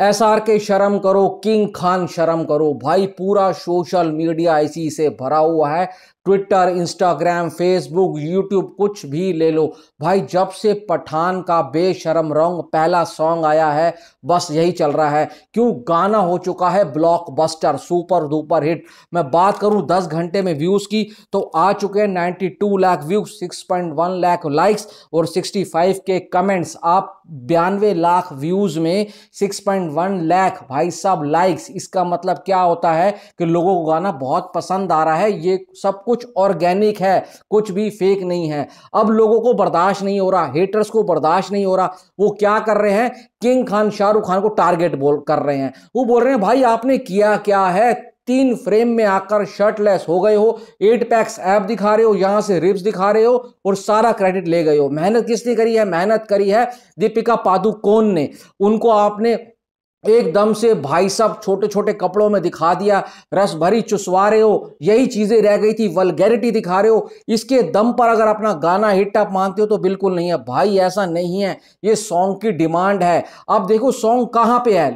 S R के शर्म करो किंग खान शर्म करो भाई पूरा सोशल मीडिया इसी से भरा हुआ है ट्विटर इंस्टाग्राम फेसबुक यूट्यूब कुछ भी ले लो भाई जब से पठान का बेशरम रंग पहला सॉन्ग आया है बस यही चल रहा है क्यों गाना हो चुका है ब्लॉकबस्टर सुपर डुपर हिट मैं बात करूं 10 घंटे में व्यूज़ की तो आ चुके हैं 92 लाख व्यूज 6.1 लाख लाइक्स और 65 के कमेंट्स आप बयानवे लाख व्यूज़ में सिक्स 1.1 लाख भाई साहब लाइक्स इसका मतलब क्या होता है कि लोगों को गाना बहुत पसंद आ रहा है ये सब कुछ ऑर्गेनिक है कुछ भी फेक नहीं है अब लोगों को बर्दाश्त नहीं हो रहा हेटर्स को बर्दाश्त नहीं हो रहा वो क्या कर रहे हैं किंग खान शाहरुख खान को टारगेट बोल कर रहे हैं वो बोल रहे हैं भाई आपने किया क्या है तीन फ्रेम में आकर शर्टलेस हो गए हो एट पैक्स ऐप दिखा रहे हो यहाँ से रिब्स दिखा रहे हो और सारा क्रेडिट ले गए हो मेहनत किसने करी है मेहनत करी है दीपिका पादुकोण ने उनको आपने एकदम से भाई साहब छोटे छोटे कपड़ों में दिखा दिया रस भरी चुसवा रहे हो यही चीजें रह गई थी वलगैरिटी दिखा रहे हो इसके दम पर अगर अपना गाना हिट आप मानते हो तो बिल्कुल नहीं है भाई ऐसा नहीं है ये सॉन्ग की डिमांड है अब देखो सॉन्ग कहाँ पे है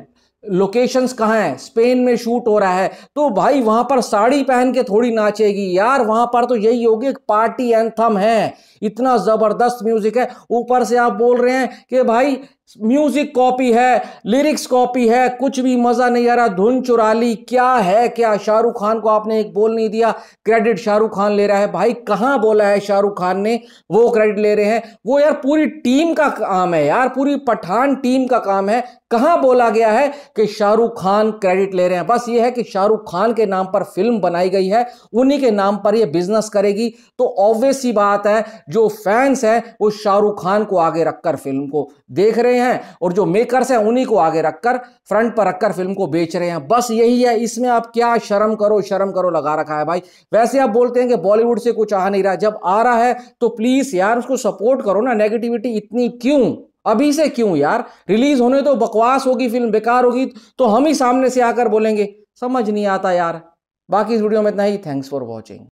लोकेशंस कहाँ हैं स्पेन में शूट हो रहा है तो भाई वहाँ पर साड़ी पहन के थोड़ी नाचेगी यार वहाँ पर तो यही होगी एक पार्टी एंथम है इतना ज़बरदस्त म्यूज़िक है ऊपर से आप बोल रहे हैं कि भाई म्यूजिक कॉपी है लिरिक्स कॉपी है कुछ भी मजा नहीं आ रहा धुन चुरा ली क्या है क्या शाहरुख खान को आपने एक बोल नहीं दिया क्रेडिट शाहरुख खान ले रहा है भाई कहाँ बोला है शाहरुख खान ने वो क्रेडिट ले रहे हैं वो यार पूरी टीम का काम है यार पूरी पठान टीम का काम है कहाँ बोला गया है कि शाहरुख खान क्रेडिट ले रहे हैं बस ये है कि शाहरुख खान के नाम पर फिल्म बनाई गई है उन्हीं के नाम पर यह बिजनेस करेगी तो ऑब्वियस ही बात है जो फैंस हैं वो शाहरुख खान को आगे रखकर फिल्म को देख रहे रहे हैं और जो मेकर्स हैं उन्हीं को आगे रखकर फ्रंट पर रखकर फिल्म को बेच रहे हैं बस यही है इसमें आप क्या शर्म करो शर्म करो लगा रखा है भाई वैसे आप बोलते हैं कि बॉलीवुड से कुछ आ नहीं रहा जब आ रहा है तो प्लीज यार उसको सपोर्ट करो ना नेगेटिविटी इतनी क्यों अभी से क्यों यार रिलीज होने तो बकवास होगी फिल्म बेकार होगी तो हम ही सामने से आकर बोलेंगे समझ नहीं आता यार बाकी इस वीडियो में इतना ही थैंक्स फॉर वॉचिंग